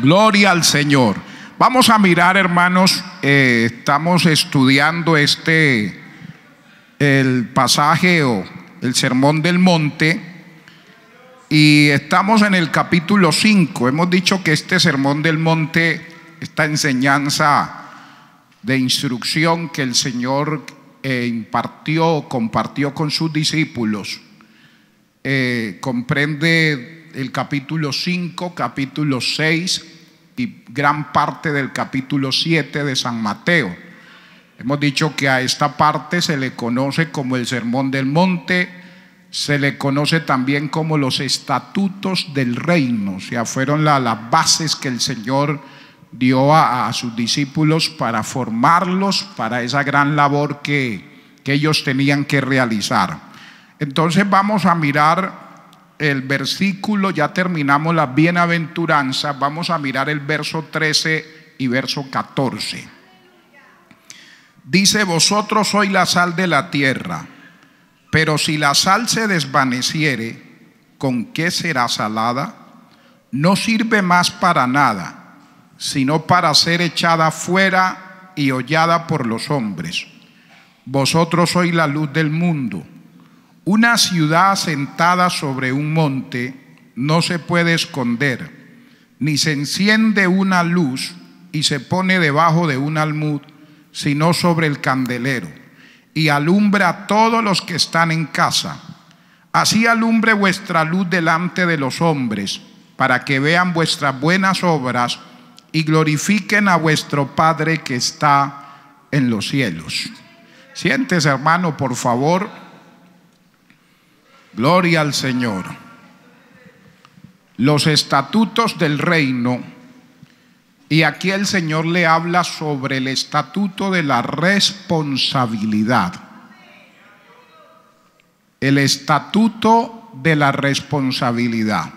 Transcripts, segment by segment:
Gloria al Señor. Vamos a mirar, hermanos, eh, estamos estudiando este, el pasaje o el sermón del monte, y estamos en el capítulo 5. Hemos dicho que este sermón del monte, esta enseñanza de instrucción que el Señor impartió eh, impartió, compartió con sus discípulos, eh, comprende el capítulo 5, capítulo 6, gran parte del capítulo 7 de San Mateo. Hemos dicho que a esta parte se le conoce como el Sermón del Monte, se le conoce también como los estatutos del reino, o sea, fueron las bases que el Señor dio a, sus discípulos para formarlos para esa gran labor que, que ellos tenían que realizar. Entonces vamos a mirar el versículo, ya terminamos la bienaventuranza vamos a mirar el verso 13 y verso 14. Dice, vosotros sois la sal de la tierra, pero si la sal se desvaneciere, ¿con qué será salada? No sirve más para nada, sino para ser echada fuera y hollada por los hombres. Vosotros sois la luz del mundo. Una ciudad sentada sobre un monte no se puede esconder, ni se enciende una luz y se pone debajo de un almud, sino sobre el candelero, y alumbra a todos los que están en casa. Así alumbre vuestra luz delante de los hombres, para que vean vuestras buenas obras y glorifiquen a vuestro Padre que está en los cielos. Siéntese, hermano, por favor. Gloria al Señor. Los estatutos del reino. Y aquí el Señor le habla sobre el estatuto de la responsabilidad. El estatuto de la responsabilidad.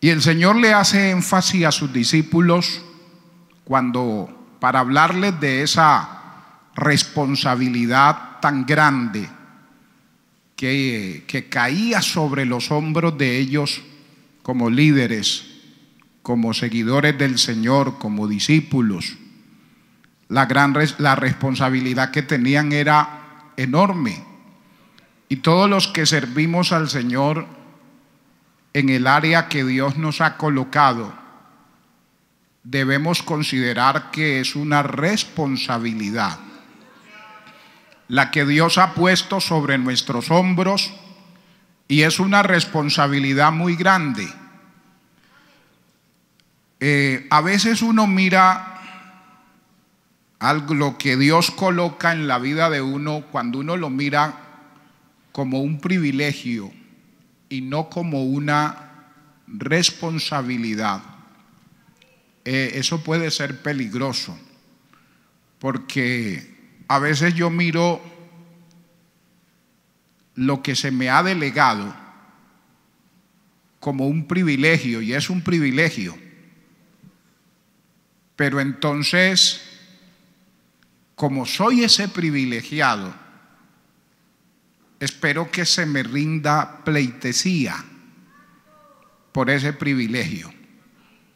Y el Señor le hace énfasis a sus discípulos cuando para hablarles de esa responsabilidad tan grande que, caía sobre los hombros de ellos como líderes, como seguidores del Señor, como discípulos. La, gran, la responsabilidad que tenían era enorme. Y todos los que servimos al Señor en el área que Dios nos ha colocado, debemos considerar que es una responsabilidad la que Dios ha puesto sobre nuestros hombros y es una responsabilidad muy grande. Eh, a veces uno mira algo, lo que Dios coloca en la vida de uno cuando uno lo mira como un privilegio y no como una responsabilidad. Eh, eso puede ser peligroso porque a veces yo miro lo que se me ha delegado como un privilegio, y es un privilegio. Pero entonces, como soy ese privilegiado, espero que se me rinda pleitesía por ese privilegio,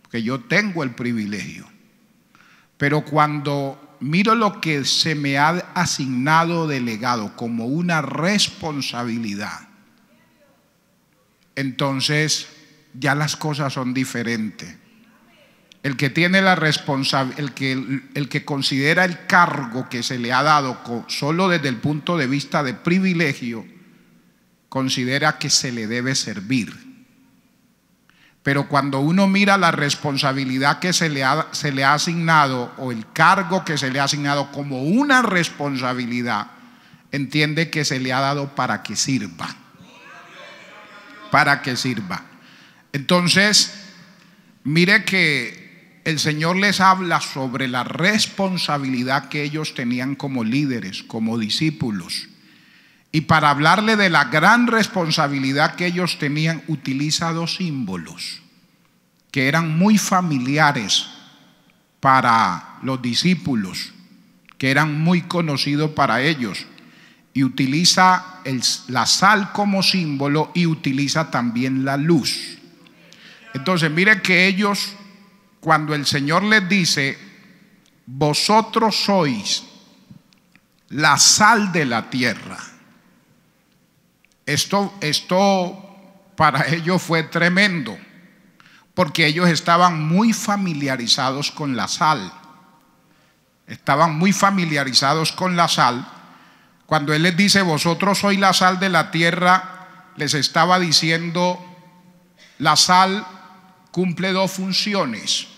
porque yo tengo el privilegio. Pero cuando miro lo que se me ha asignado delegado como una responsabilidad, entonces ya las cosas son diferentes. El que tiene la el que, el que considera el cargo que se le ha dado solo desde el punto de vista de privilegio, considera que se le debe servir. Pero cuando uno mira la responsabilidad que se le, ha, se le ha asignado o el cargo que se le ha asignado como una responsabilidad, entiende que se le ha dado para que sirva. Para que sirva. Entonces, mire que el Señor les habla sobre la responsabilidad que ellos tenían como líderes, como discípulos. Y para hablarle de la gran responsabilidad que ellos tenían, utiliza dos símbolos que eran muy familiares para los discípulos, que eran muy conocidos para ellos. Y utiliza la sal como símbolo y utiliza también la luz. Entonces, mire que ellos, cuando el Señor les dice, vosotros sois la sal de la tierra, esto, esto para ellos fue tremendo, porque ellos estaban muy familiarizados con la sal. Estaban muy familiarizados con la sal. Cuando Él les dice, vosotros sois la sal de la tierra, les estaba diciendo, la sal cumple dos funciones.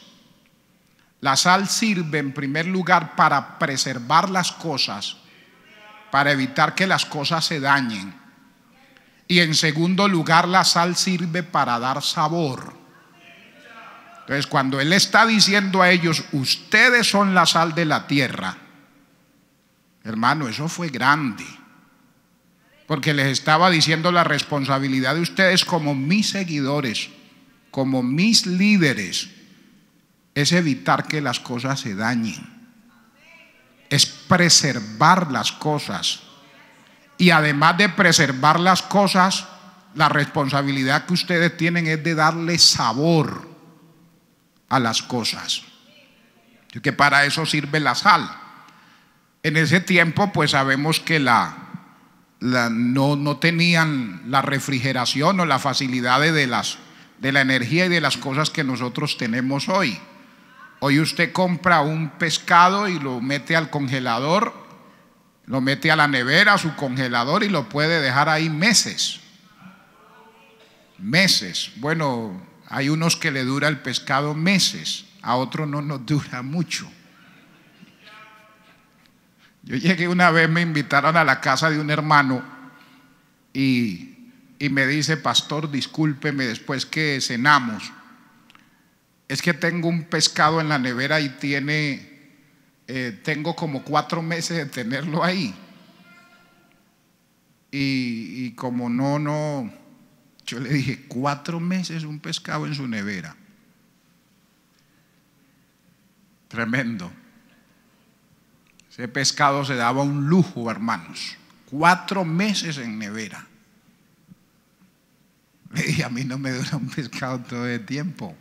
La sal sirve en primer lugar para preservar las cosas, para evitar que las cosas se dañen. Y en segundo lugar, la sal sirve para dar sabor. Entonces, cuando Él está diciendo a ellos, ustedes son la sal de la tierra, hermano, eso fue grande. Porque les estaba diciendo la responsabilidad de ustedes como mis seguidores, como mis líderes, es evitar que las cosas se dañen, es preservar las cosas y además de preservar las cosas, la responsabilidad que ustedes tienen es de darle sabor a las cosas. que para eso sirve la sal. En ese tiempo, pues sabemos que la, no, no, tenían la refrigeración o la facilidad de, las, de la energía y de las cosas que nosotros tenemos hoy. Hoy usted compra un pescado y lo mete al congelador lo mete a la nevera, a su congelador y lo puede dejar ahí meses. Meses. Bueno, hay unos que le dura el pescado meses, a otros no nos dura mucho. Yo llegué una vez, me invitaron a la casa de un hermano y, y me dice, pastor, discúlpeme después que cenamos. Es que tengo un pescado en la nevera y tiene eh, tengo como cuatro meses de tenerlo ahí. Y, como no, no, yo le dije, cuatro meses un pescado en su nevera. Tremendo. Ese pescado se daba un lujo, hermanos. Cuatro meses en nevera. Le dije, a mí no me dura un pescado todo el tiempo.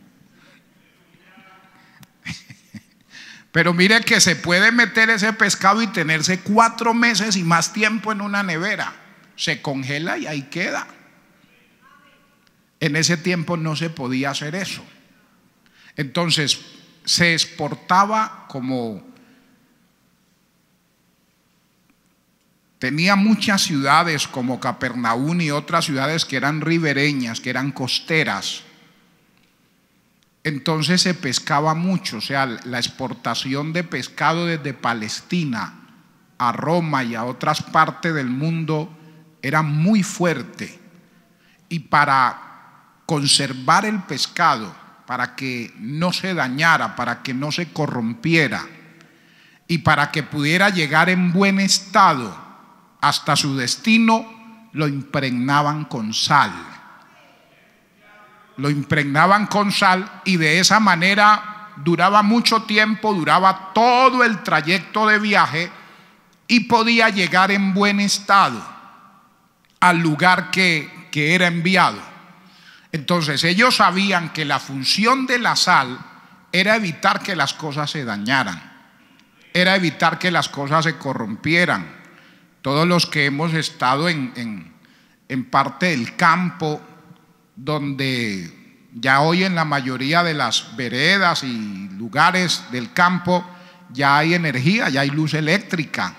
Pero mire que se puede meter ese pescado y tenerse cuatro meses y más tiempo en una nevera. Se congela y ahí queda. En ese tiempo no se podía hacer eso. Entonces se exportaba como... Tenía muchas ciudades como Capernaum y otras ciudades que eran ribereñas, que eran costeras entonces se pescaba mucho, o sea, la exportación de pescado desde Palestina a Roma y a otras partes del mundo era muy fuerte. Y para conservar el pescado, para que no se dañara, para que no se corrompiera y para que pudiera llegar en buen estado hasta su destino, lo impregnaban con sal lo impregnaban con sal y de esa manera duraba mucho tiempo, duraba todo el trayecto de viaje y podía llegar en buen estado al lugar que, que era enviado. Entonces ellos sabían que la función de la sal era evitar que las cosas se dañaran, era evitar que las cosas se corrompieran. Todos los que hemos estado en, en parte del campo donde ya hoy en la mayoría de las veredas y lugares del campo ya hay energía, ya hay luz eléctrica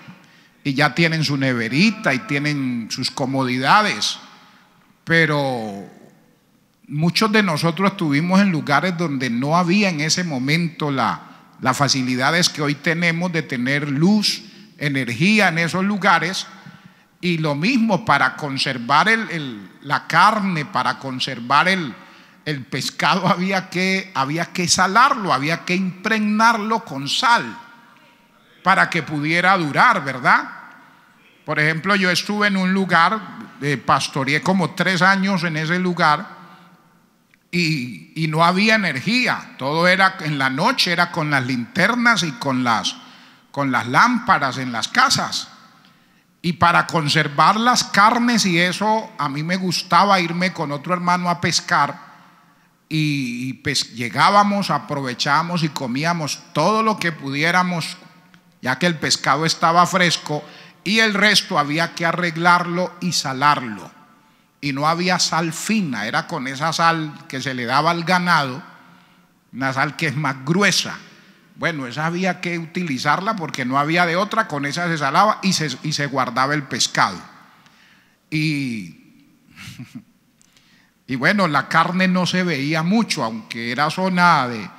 y ya tienen su neverita y tienen sus comodidades. Pero muchos de nosotros estuvimos en lugares donde no había en ese momento las facilidades que hoy tenemos de tener luz, energía en esos lugares y lo mismo para conservar la carne, para conservar el, pescado había que, había que salarlo, había que impregnarlo con sal para que pudiera durar, ¿verdad? Por ejemplo, yo estuve en un lugar, eh, pastoreé como tres años en ese lugar y, no había energía, todo era en la noche, era con las linternas y con las lámparas en las casas. Y para conservar las carnes y eso, a mí me gustaba irme con otro hermano a pescar. Y, pues, llegábamos, aprovechábamos y comíamos todo lo que pudiéramos, ya que el pescado estaba fresco y el resto había que arreglarlo y salarlo. Y no había sal fina, era con esa sal que se le daba al ganado, una sal que es más gruesa. Bueno, esa había que utilizarla porque no había de otra, con esa se salaba y se, guardaba el pescado. Y, y bueno, la carne no se veía mucho, aunque era zona de...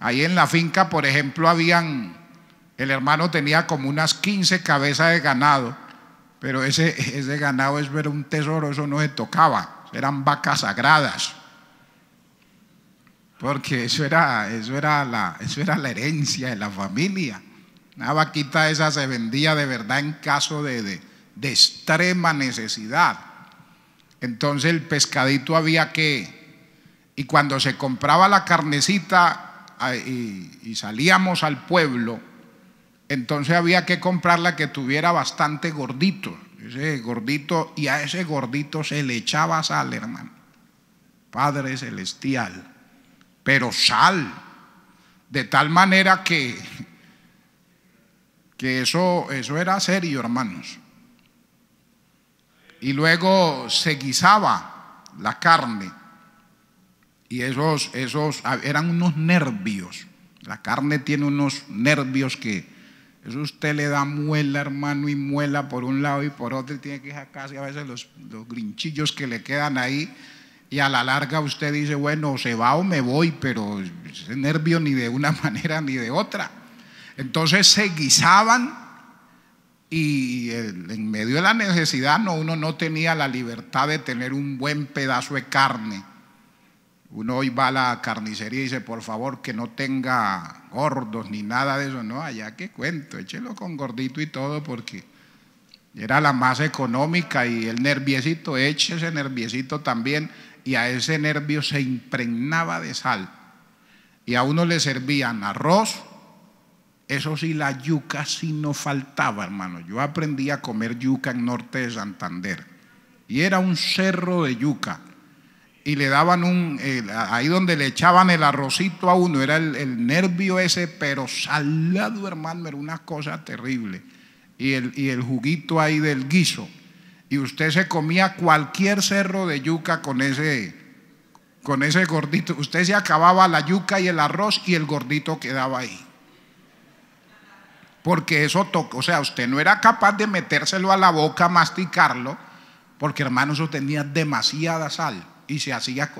Ahí en la finca, por ejemplo, habían... El hermano tenía como unas 15 cabezas de ganado, pero ese, ese ganado es ver un tesoro, eso no se tocaba, eran vacas sagradas porque eso era, eso era, la, era la herencia de la familia. Una vaquita esa se vendía de verdad en caso de, extrema necesidad. Entonces el pescadito había que, y cuando se compraba la carnecita y, y salíamos al pueblo, entonces había que comprarla que tuviera bastante gordito, ese gordito, y a ese gordito se le echaba sal, hermano. Padre celestial pero sal, de tal manera que, que eso, eso era serio, hermanos. Y luego se guisaba la carne. Y esos, esos ah, eran unos nervios. La carne tiene unos nervios que eso usted le da muela, hermano, y muela por un lado y por otro, y tiene que sacarse a veces los, los grinchillos que le quedan ahí y a la larga usted dice, bueno, se va o me voy, pero ese nervio ni de una manera ni de otra. Entonces se guisaban y en medio de la necesidad no, uno no tenía la libertad de tener un buen pedazo de carne. Uno hoy va a la carnicería y dice, por favor, que no tenga gordos ni nada de eso. No, allá qué cuento, échelo con gordito y todo porque era la más económica y el nerviecito, eche ese nerviecito también y a ese nervio se impregnaba de sal. Y a uno le servían arroz, eso sí, la yuca sí no faltaba, hermano. Yo aprendí a comer yuca en norte de Santander y era un cerro de yuca. Y le daban un, ahí donde le echaban el arrocito a uno, era el, nervio ese, pero salado, hermano, era una cosa terrible. Y el, y el juguito ahí del guiso y usted se comía cualquier cerro de yuca con ese, con ese gordito. Usted se acababa la yuca y el arroz y el gordito quedaba ahí. Porque eso tocó, o sea, usted no era capaz de metérselo a la boca, masticarlo, porque hermano, eso tenía demasiada sal y se hacía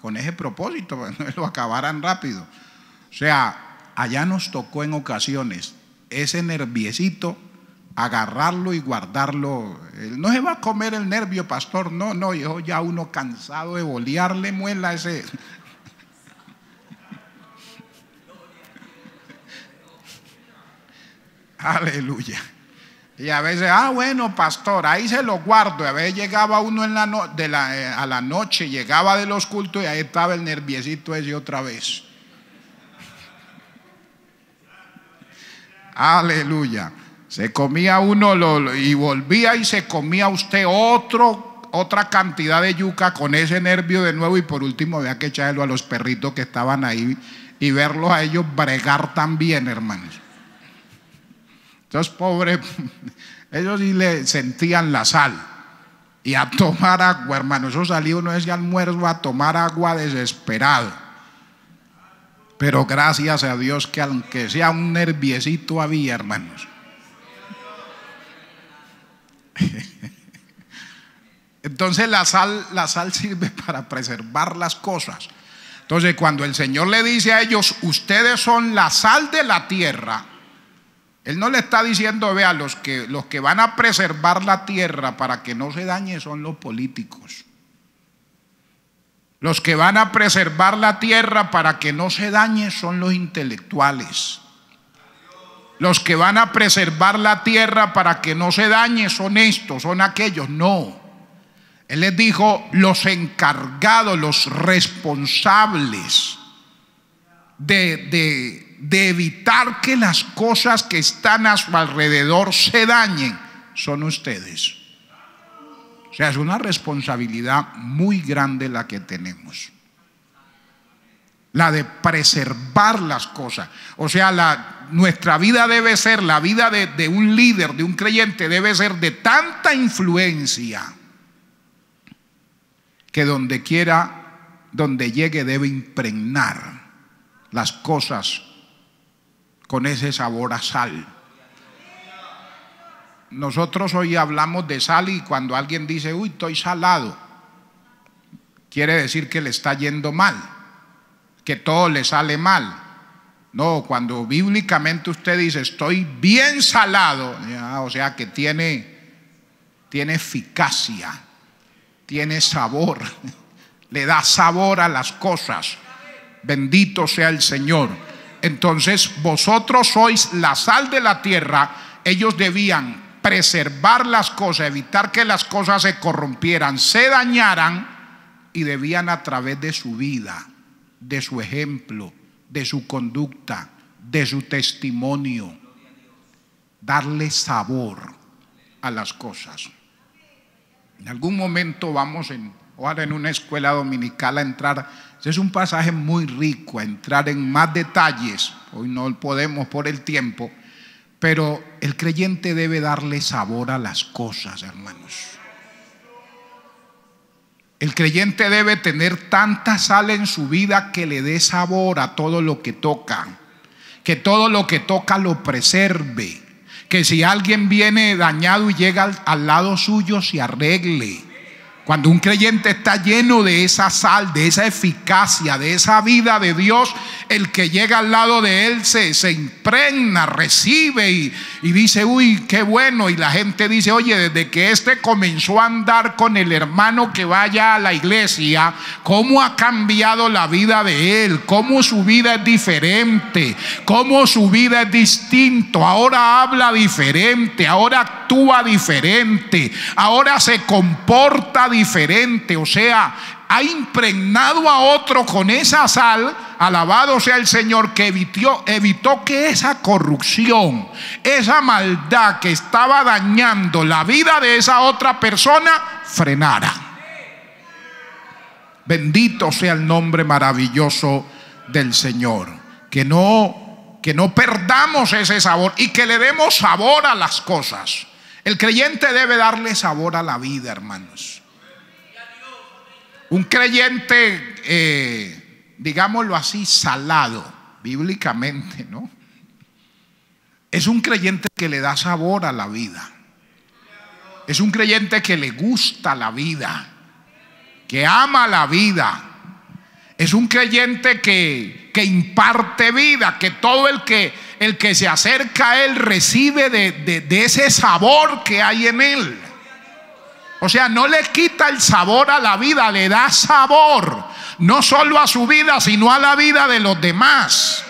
con ese propósito, lo acabaran rápido. O sea, allá nos tocó en ocasiones ese nerviecito agarrarlo y guardarlo. No se va a comer el nervio, pastor. No, no, yo ya uno cansado de bolearle muela ese. Aleluya. Y a veces, ah, bueno, pastor, ahí se lo guardo. a veces llegaba uno en la eh, a la noche, llegaba de los cultos y ahí estaba el nerviecito ese otra vez. Aleluya. Se comía uno y volvía y se comía usted otro, otra cantidad de yuca con ese nervio de nuevo y por último había que echarlo a los perritos que estaban ahí y verlos a ellos bregar también, hermanos. Entonces, pobres, ellos sí le sentían la sal. Y a tomar agua, hermano, eso salió uno de ese almuerzo a tomar agua desesperado. Pero gracias a Dios que aunque sea un nerviecito había, hermanos. Entonces la sal, la sal sirve para preservar las cosas. Entonces cuando el Señor le dice a ellos, ustedes son la sal de la tierra, Él no le está diciendo, vea, los que, los que van a preservar la tierra para que no se dañe son los políticos. Los que van a preservar la tierra para que no se dañe son los intelectuales. Los que van a preservar la tierra para que no se dañe son estos, son aquellos. No. Él les dijo, los encargados, los responsables de, evitar que las cosas que están a su alrededor se dañen, son ustedes. O sea, es una responsabilidad muy grande la que tenemos la de preservar las cosas. O sea, la, nuestra vida debe ser, la vida de, de un líder, de un creyente, debe ser de tanta influencia que donde quiera, donde llegue, debe impregnar las cosas con ese sabor a sal. Nosotros hoy hablamos de sal y cuando alguien dice, uy, estoy salado, quiere decir que le está yendo mal que todo le sale mal. No, cuando bíblicamente usted dice estoy bien salado, o sea que tiene, tiene eficacia, tiene sabor, le da sabor a las cosas. Bendito sea el Señor. Entonces vosotros sois la sal de la tierra, ellos debían preservar las cosas, evitar que las cosas se corrompieran, se dañaran y debían a través de su vida de su ejemplo, de su conducta, de su testimonio. Darle sabor a las cosas. En algún momento vamos en, ahora en una escuela dominical a entrar. Es un pasaje muy rico, a entrar en más detalles. Hoy no podemos por el tiempo. Pero el creyente debe darle sabor a las cosas, hermanos. El creyente debe tener tanta sal en su vida que le dé sabor a todo lo que toca, que todo lo que toca lo preserve, que si alguien viene dañado y llega al, lado suyo se arregle. Cuando un creyente está lleno de esa sal, de esa eficacia, de esa vida de Dios, el que llega al lado de él se, impregna, recibe y, dice, uy, qué bueno. Y la gente dice, oye, desde que este comenzó a andar con el hermano que vaya a la iglesia, cómo ha cambiado la vida de él, cómo su vida es diferente, cómo su vida es distinto. Ahora habla diferente, ahora actúa diferente, ahora se comporta diferente. O sea, ha impregnado a otro con esa sal, alabado sea el Señor, que evitó que esa corrupción, esa maldad que estaba dañando la vida de esa otra persona, frenara. Bendito sea el nombre maravilloso del Señor. Que no, que no perdamos ese sabor y que le demos sabor a las cosas. El creyente debe darle sabor a la vida, hermanos. Un creyente, eh, digámoslo así, salado, bíblicamente, ¿no? Es un creyente que le da sabor a la vida. Es un creyente que le gusta la vida, que ama la vida. Es un creyente que, imparte vida, que todo el que, el que se acerca a él recibe de ese sabor que hay en él. O sea, no le quita el sabor a la vida, le da sabor, no solo a su vida, sino a la vida de los demás.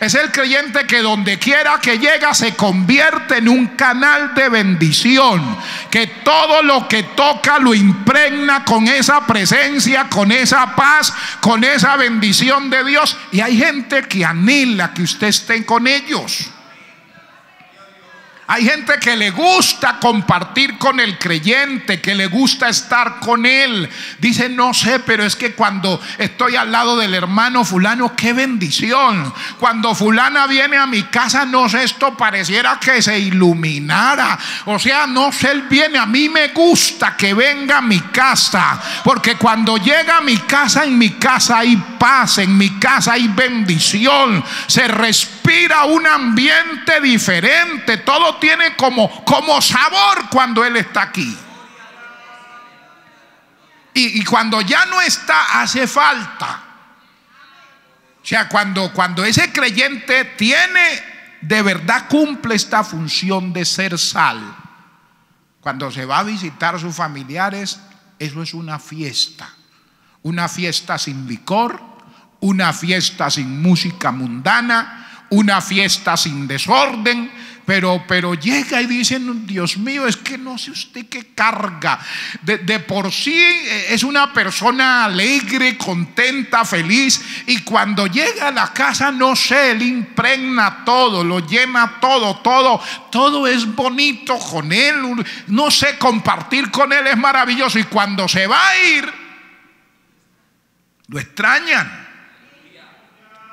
Es el creyente que donde quiera que llega se convierte en un canal de bendición, que todo lo que toca lo impregna con esa presencia, con esa paz, con esa bendición de Dios. Y hay gente que anhela que usted esté con ellos. Hay gente que le gusta compartir con el creyente, que le gusta estar con él. Dice, no sé, pero es que cuando estoy al lado del hermano fulano, qué bendición. Cuando fulana viene a mi casa, no sé, esto pareciera que se iluminara. O sea, no sé, él viene, a mí me gusta que venga a mi casa. Porque cuando llega a mi casa, en mi casa hay paz, en mi casa hay bendición. Se respeta Inspira un ambiente diferente. Todo tiene como, como sabor cuando Él está aquí. Y, cuando ya no está, hace falta. O sea, cuando, cuando ese creyente tiene, de verdad cumple esta función de ser sal. Cuando se va a visitar a sus familiares, eso es una fiesta. Una fiesta sin licor, una fiesta sin música mundana, una fiesta sin desorden, pero, pero, llega y dicen, Dios mío, es que no sé usted qué carga. De, de, por sí eh, es una persona alegre, contenta, feliz, y cuando llega a la casa, no sé, le impregna todo, lo llena todo, todo, todo es bonito con él, no sé, compartir con él es maravilloso, y cuando se va a ir, lo extrañan.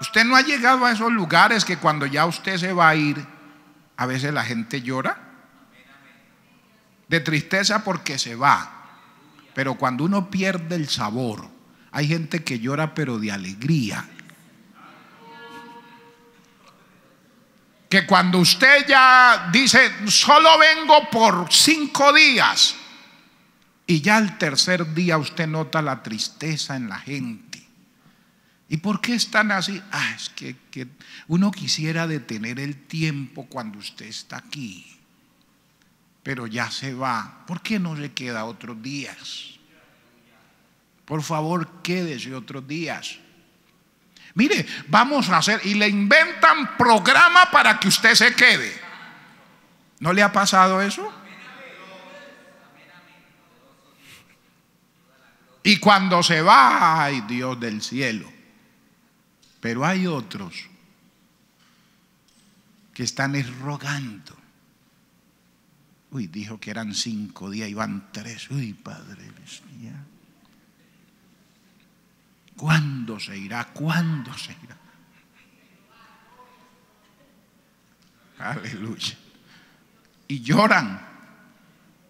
Usted no ha llegado a esos lugares que cuando ya usted se va a ir, a veces la gente llora de tristeza porque se va. Pero cuando uno pierde el sabor, hay gente que llora pero de alegría. Que cuando usted ya dice, solo vengo por cinco días, y ya al tercer día usted nota la tristeza en la gente ¿Y por qué están así? Ah, es que, uno quisiera detener el tiempo cuando usted está aquí, pero ya se va. ¿Por qué no se queda otros días? Por favor, quédese otros días. Mire, vamos a hacer, y le inventan programa para que usted se quede. ¿No le ha pasado eso? Y cuando se va, ay Dios del cielo, pero hay otros que están rogando. Uy, dijo que eran cinco días y van tres. Uy, Padre ¿Cuándo se irá? ¿Cuándo se irá? Aleluya. Y lloran,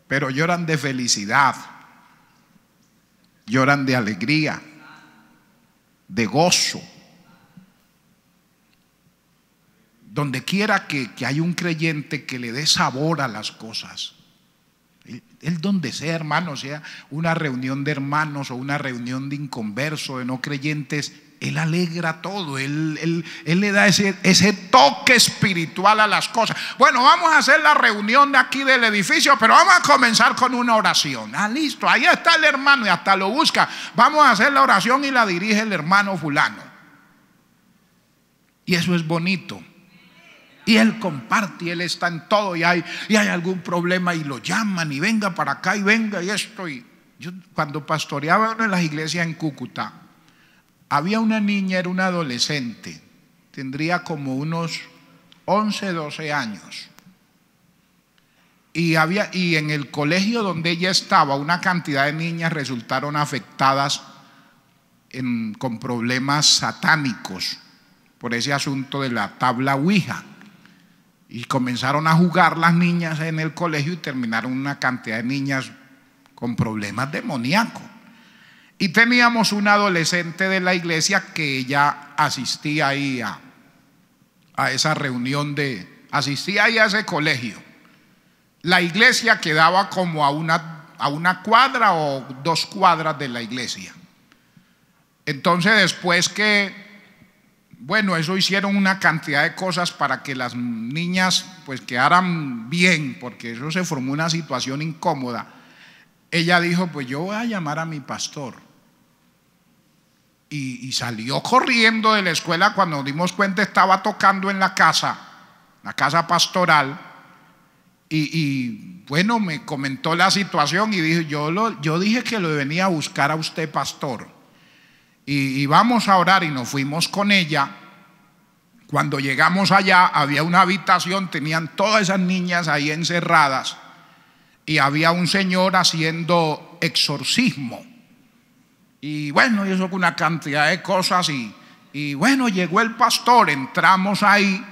pero lloran de felicidad, lloran de alegría, de gozo donde quiera que, que, hay un creyente que le dé sabor a las cosas. Él donde sea, hermano, sea una reunión de hermanos o una reunión de inconverso de no creyentes, Él alegra todo, Él, le da ese, ese, toque espiritual a las cosas. Bueno, vamos a hacer la reunión de aquí del edificio, pero vamos a comenzar con una oración. Ah, listo, ahí está el hermano y hasta lo busca. Vamos a hacer la oración y la dirige el hermano fulano. Y eso es bonito. Y Él comparte, y Él está en todo, y hay, y hay algún problema, y lo llaman, y venga para acá, y venga, y esto. Y yo, cuando pastoreaba en las iglesias en Cúcuta, había una niña, era una adolescente, tendría como unos 11, 12 años. Y, había, y en el colegio donde ella estaba, una cantidad de niñas resultaron afectadas con problemas satánicos por ese asunto de la tabla Ouija. Y comenzaron a jugar las niñas en el colegio y terminaron una cantidad de niñas con problemas demoníacos. Y teníamos una adolescente de la iglesia que ella asistía ahí a, a esa reunión de, asistía ahí a ese colegio. La iglesia quedaba como a una, a una cuadra o dos cuadras de la iglesia. Entonces después que bueno, eso hicieron una cantidad de cosas para que las niñas pues quedaran bien, porque eso se formó una situación incómoda. Ella dijo, pues yo voy a llamar a mi pastor. Y, salió corriendo de la escuela cuando nos dimos cuenta estaba tocando en la casa, la casa pastoral. Y, bueno, me comentó la situación y dijo, yo, yo dije que lo venía a buscar a usted, pastor y, y vamos a orar y nos fuimos con ella. Cuando llegamos allá había una habitación, tenían todas esas niñas ahí encerradas y había un señor haciendo exorcismo. Y bueno, eso con una cantidad de cosas y, y bueno, llegó el pastor, entramos ahí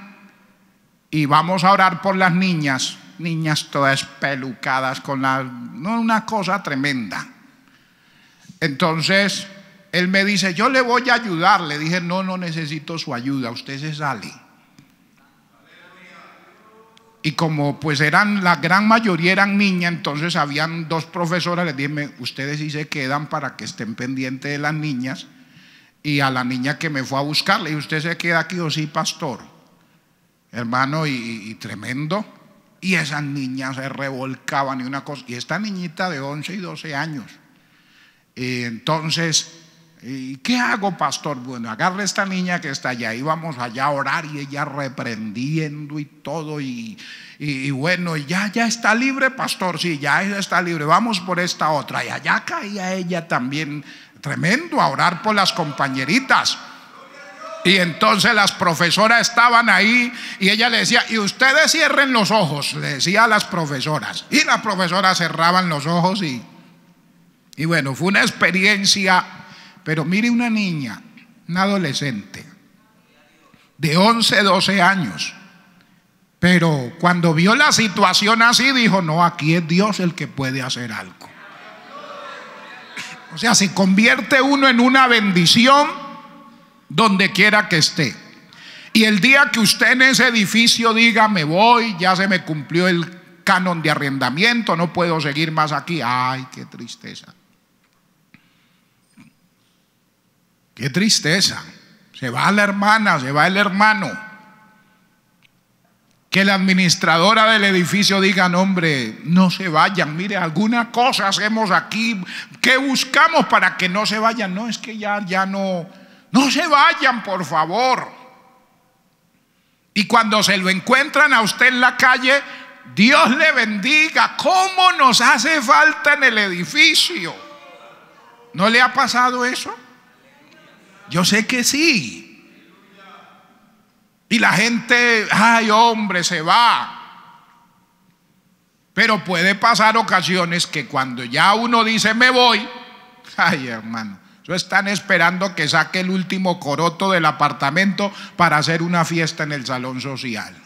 y vamos a orar por las niñas, niñas todas pelucadas con la, no, una cosa tremenda. Entonces él me dice, yo le voy a ayudar. Le dije, no, no necesito su ayuda, usted se sale. Y como pues eran, la gran mayoría eran niñas, entonces habían dos profesoras, Le dije, ustedes sí se quedan para que estén pendientes de las niñas. Y a la niña que me fue a buscarle... Y usted se queda aquí o sí, pastor. Hermano, y, y tremendo. Y esas niñas se revolcaban y una cosa. Y esta niñita de 11 y 12 años. Y entonces ¿Y qué hago, pastor? Bueno, agarra esta niña que está allá. Íbamos vamos allá a orar y ella reprendiendo y todo. Y, y, y, bueno, ya, ya está libre, pastor. Sí, ya está libre. Vamos por esta otra. Y allá caía ella también tremendo a orar por las compañeritas. Y entonces las profesoras estaban ahí y ella le decía, y ustedes cierren los ojos, le decía a las profesoras. Y las profesoras cerraban los ojos y, y bueno, fue una experiencia pero mire una niña, una adolescente, de 11, 12 años. Pero cuando vio la situación así, dijo, no, aquí es Dios el que puede hacer algo. O sea, se convierte uno en una bendición donde quiera que esté. Y el día que usted en ese edificio diga, me voy, ya se me cumplió el canon de arrendamiento, no puedo seguir más aquí. Ay, qué tristeza. Qué tristeza. Se va la hermana, se va el hermano. Que la administradora del edificio diga, nombre hombre, no se vayan. Mire, alguna cosa hacemos aquí. ¿Qué buscamos para que no se vayan? No, es que ya, ya no. No se vayan, por favor. Y cuando se lo encuentran a usted en la calle, Dios le bendiga. ¿Cómo nos hace falta en el edificio? ¿No le ha pasado eso? Yo sé que sí. Y la gente, ay hombre, se va. Pero puede pasar ocasiones que cuando ya uno dice me voy, ay hermano, están esperando que saque el último coroto del apartamento para hacer una fiesta en el salón social.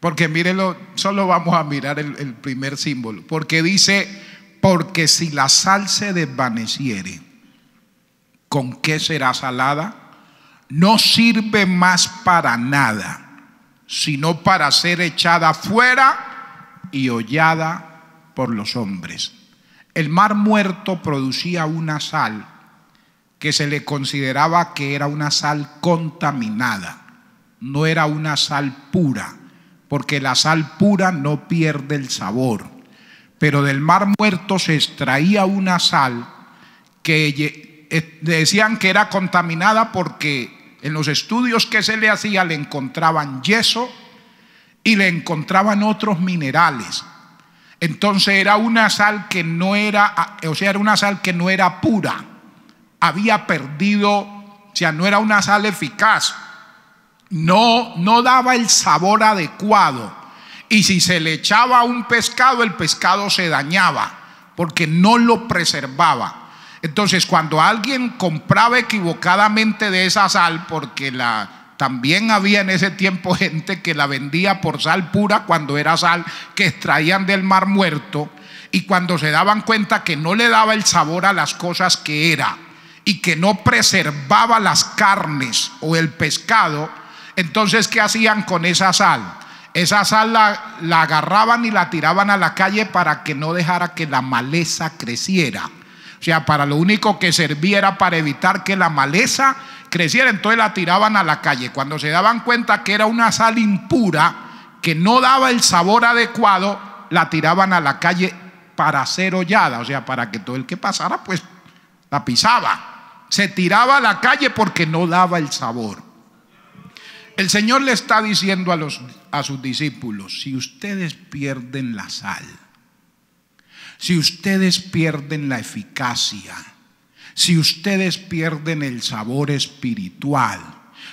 Porque mírenlo, solo vamos a mirar el primer símbolo, porque dice porque si la sal se desvaneciere, ¿con qué será salada? No sirve más para nada, sino para ser echada fuera y hollada por los hombres. El mar muerto producía una sal que se le consideraba que era una sal contaminada, no era una sal pura, porque la sal pura no pierde el sabor pero del mar muerto se extraía una sal que eh, decían que era contaminada porque en los estudios que se le hacía le encontraban yeso y le encontraban otros minerales. Entonces era una sal que no era, ah, o sea, era una sal que no era pura. Había perdido, o sea, no era una sal eficaz. No no daba el sabor adecuado y si se le echaba un pescado, el pescado se dañaba porque no lo preservaba. Entonces, cuando alguien compraba equivocadamente de esa sal, porque la también había en ese tiempo gente que la vendía por sal pura cuando era sal que extraían del mar muerto y cuando se daban cuenta que no le daba el sabor a las cosas que era y que no preservaba las carnes o el pescado, entonces ¿qué hacían con esa sal? Esa sal la, agarraban y la tiraban a la calle para que no dejara que la maleza creciera. O sea, para lo único que serviera para evitar que la maleza creciera, entonces la tiraban a la calle. Cuando se daban cuenta que era una sal impura, que no daba el sabor adecuado, la tiraban a la calle para ser hollada, o sea, para que todo el que pasara, pues la pisaba. Se tiraba a la calle porque no daba el sabor. El Señor le está diciendo a, sus discípulos, si ustedes pierden la sal, si ustedes pierden la eficacia, si ustedes pierden el sabor espiritual,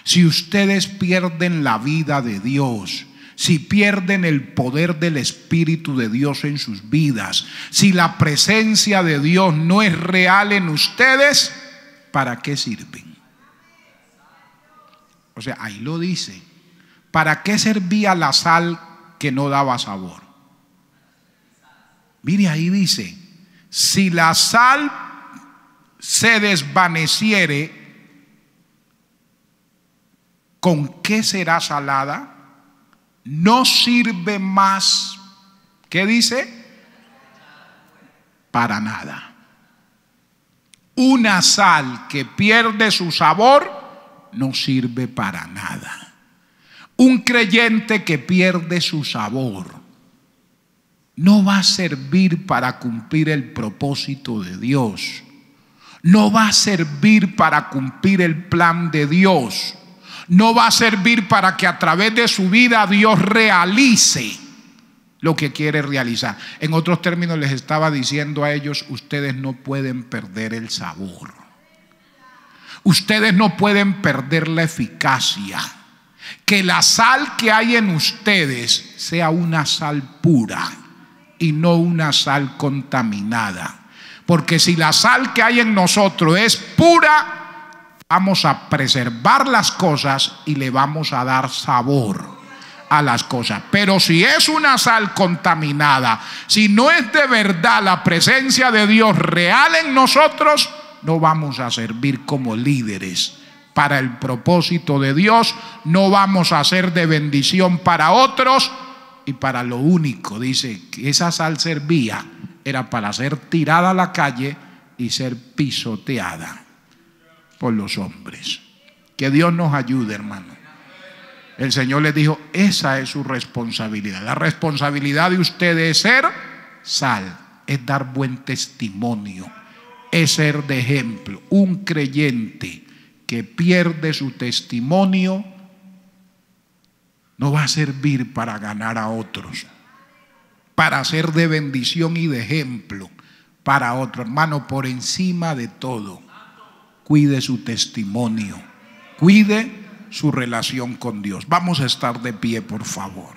si ustedes pierden la vida de Dios, si pierden el poder del Espíritu de Dios en sus vidas, si la presencia de Dios no es real en ustedes, ¿para qué sirven? O sea, ahí lo dice. ¿Para qué servía la sal que no daba sabor? Mire, ahí dice, si la sal se desvaneciere, ¿con qué será salada? No sirve más, ¿qué dice? Para nada. Una sal que pierde su sabor no sirve para nada. Un creyente que pierde su sabor no va a servir para cumplir el propósito de Dios. No va a servir para cumplir el plan de Dios. No va a servir para que a través de su vida Dios realice lo que quiere realizar. En otros términos les estaba diciendo a ellos, ustedes no pueden perder el sabor. Ustedes no pueden perder la eficacia. Que la sal que hay en ustedes sea una sal pura y no una sal contaminada. Porque si la sal que hay en nosotros es pura, vamos a preservar las cosas y le vamos a dar sabor a las cosas. Pero si es una sal contaminada, si no es de verdad la presencia de Dios real en nosotros, no vamos a servir como líderes para el propósito de Dios, no vamos a ser de bendición para otros y para lo único, dice, que esa sal servía, era para ser tirada a la calle y ser pisoteada por los hombres. Que Dios nos ayude, hermano. El Señor les dijo, esa es su responsabilidad. La responsabilidad de ustedes es ser sal, es dar buen testimonio es ser de ejemplo. Un creyente que pierde su testimonio no va a servir para ganar a otros, para ser de bendición y de ejemplo para otro. Hermano, por encima de todo, cuide su testimonio, cuide su relación con Dios. Vamos a estar de pie, por favor.